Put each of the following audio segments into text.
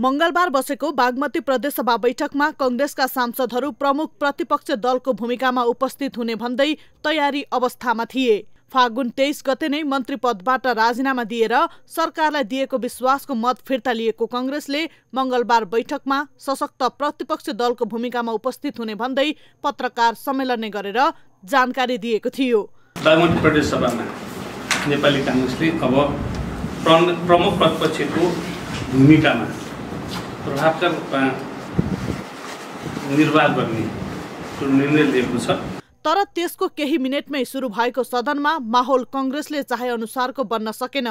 मंगलबार बसेको बागमती प्रदेशसभा बैठकमा कङ्ग्रेसका सांसदहरू प्रमुख प्रतिपक्ष दलको भूमिकामा उपस्थित हुने भन्दै तयारी अवस्थामा थिए फागुन तेइस गते नै मन्त्री पदबाट राजीनामा दिएर सरकारलाई दिएको विश्वासको मत फिर्ता लिएको कङ्ग्रेसले मंगलबार बैठकमा सशक्त प्रतिपक्ष दलको भूमिकामा उपस्थित हुने भन्दै पत्रकार सम्मेलन गरेर जानकारी दिएको थियो बागमती सभामा नेपाली काङ्ग्रेसले अब प्रमुख प्रतिपक्षको भूमिकामा प्रभावका रूपमा गर्ने निर्णय लिएको छ तर त्यसको केही मिनटमै सुरु भएको सदनमा माहौल कङ्ग्रेसले चाहे अनुसारको बन्न सकेन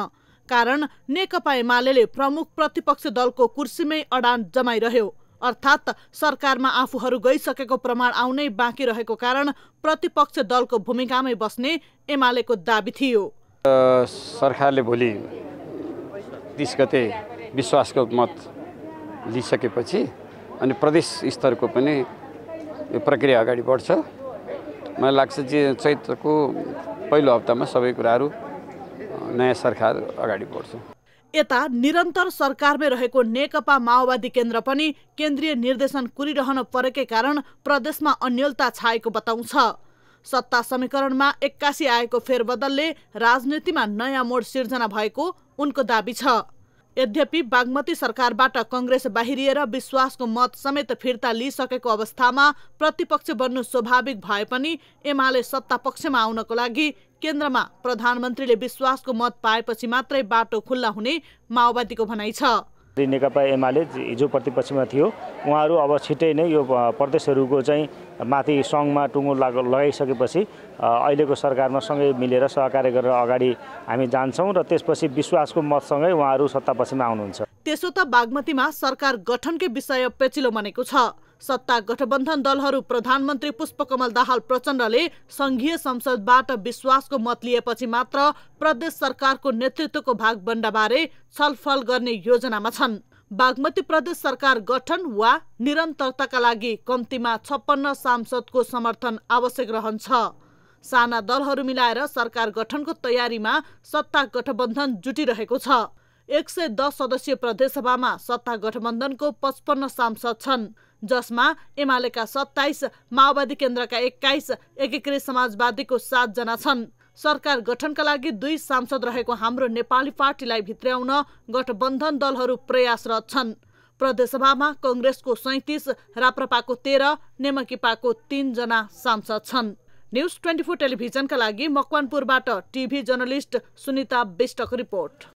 कारण नेकपा एमाले प्रमुख प्रतिपक्ष दलको कुर्सीमै अडान जमाइरह्यो अर्थात् सरकारमा आफूहरू गइसकेको प्रमाण आउनै बाँकी रहेको कारण प्रतिपक्ष दलको भूमिकामै बस्ने एमालेको दावी थियो सरकारले भोलि तिस गते विश्वासको मत लिइसकेपछि अनि प्रदेश स्तरको पनि यो प्रक्रिया अगाडि बढ्छ मलाई लाग्छ जे चैत्रको पहिलो हप्तामा सबै कुराहरू नयाँ सरकार अगाडि बढ्छ यता निरन्तर सरकारमै रहेको नेकपा माओवादी केन्द्र पनि केन्द्रीय निर्देशन कुरिरहन परेकै कारण प्रदेशमा अन्यलता छाएको बताउँछ सत्ता समीकरणमा एक्कासी आएको फेरबदलले राजनीतिमा नयाँ मोड सिर्जना भएको उनको दावी छ यद्यपि बागमती सरकारबाट कङ्ग्रेस बाहिरिएर विश्वासको मत समेत फिर्ता लिइसकेको अवस्थामा प्रतिपक्ष बन्नु स्वाभाविक भए पनि एमाले सत्ता पक्षमा आउनको लागि केन्द्रमा प्रधानमन्त्रीले विश्वासको मत पाएपछि मात्रै बाटो खुल्ला हुने माओवादीको भनाइ छ नेकपा एमाले हिजो प्रतिपक्षमा थियो उहाँहरू अब छिट्टै नै यो प्रदेशहरूको चाहिँ माथि सङ्घमा टुङ्गो लाग लगाइसकेपछि अहिलेको सरकारमा सँगै मिलेर सहकार्य गरेर अगाडि हामी जान्छौँ र त्यसपछि विश्वासको मतसँगै उहाँहरू सत्तापछिमा आउनुहुन्छ त्यसो त बागमतीमा सरकार गठनकै विषय पेचिलो बनेको छ सत्ता गठबन्धन दलहरू प्रधानमन्त्री पुष्पकमल दाहाल प्रचण्डले संघीय संसदबाट विश्वासको मत लिएपछि मात्र प्रदेश सरकारको नेतृत्वको भागबण्डाबारे छलफल गर्ने योजनामा छन् बागमती प्रदेश सरकार गठन वा निरन्तरताका लागि कम्तीमा छप्पन्न सांसदको समर्थन आवश्यक रहन्छ साना दलहरू मिलाएर सरकार गठनको तयारीमा सत्ता गठबन्धन जुटिरहेको छ एक सय दस सदस्यीय प्रदेशसभामा सत्ता गठबन्धनको पचपन्न सांसद छन् जसमा एमालेका सत्ताइस माओवादी केन्द्रका एक्काइस एकीकृत समाजवादीको सातजना छन् सरकार गठनका लागि दुई सांसद रहेको हाम्रो नेपाली पार्टीलाई भित्र्याउन गठबन्धन दलहरू प्रयासरत छन् प्रदेशसभामा कङ्ग्रेसको सैतिस राप्रपाको तेह्र नेमकिपाको तीनजना सांसद छन् न्युज ट्वेन्टी फोर टेलिभिजनका लागि मकवानपुरबाट टिभी जर्नलिस्ट सुनिता विष्टको रिपोर्ट